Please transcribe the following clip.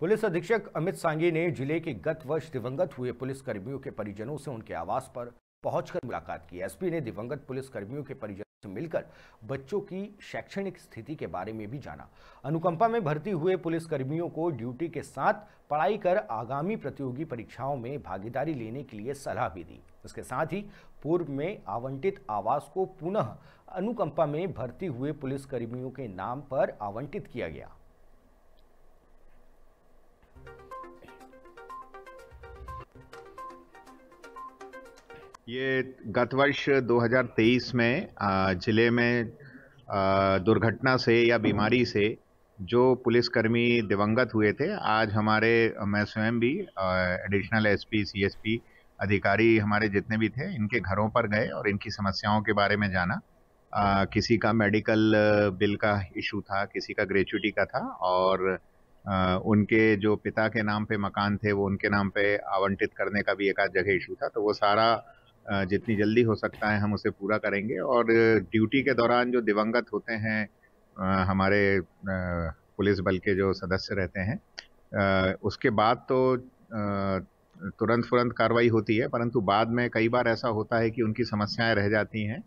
police अधीक्षक अमित सांगी ने जिले के गत वर्ष दिवंगत हुए पुलिस कर्मियों के परिजनों से उनके आवास पर पहुंचकर मुलाकात की एसपी ने दिवंगत पुलिस कर्मियों के परिजनों से मिलकर बच्चों की शैक्षणिक स्थिति के बारे में भी जाना अनुकंपा में भर्ती हुए पुलिस कर्मियों को ड्यूटी के साथ पढ़ाई कर आगामी प्रतियोगी परीक्षाओं में भागीदारी लेने के लिए सलाह भी दी इसके साथ ही पूर्व में आवंटित आवास को पुनः अनुकंपा में भर्ती हुए पुलिस कर्मियों के नाम पर आवंटित किया गया ये गत वर्ष 2023 में ज़िले में दुर्घटना से या बीमारी से जो पुलिसकर्मी दिवंगत हुए थे आज हमारे मैं स्वयं भी एडिशनल एसपी सीएसपी अधिकारी हमारे जितने भी थे इनके घरों पर गए और इनकी समस्याओं के बारे में जाना आ, किसी का मेडिकल बिल का इशू था किसी का ग्रेचुटी का था और आ, उनके जो पिता के नाम पे मकान थे वो उनके नाम पे आवंटित करने का भी एक आध जगह इशू था तो वो सारा जितनी जल्दी हो सकता है हम उसे पूरा करेंगे और ड्यूटी के दौरान जो दिवंगत होते हैं हमारे पुलिस बल के जो सदस्य रहते हैं उसके बाद तो तुरंत फुरंत कार्रवाई होती है परंतु बाद में कई बार ऐसा होता है कि उनकी समस्याएं रह जाती हैं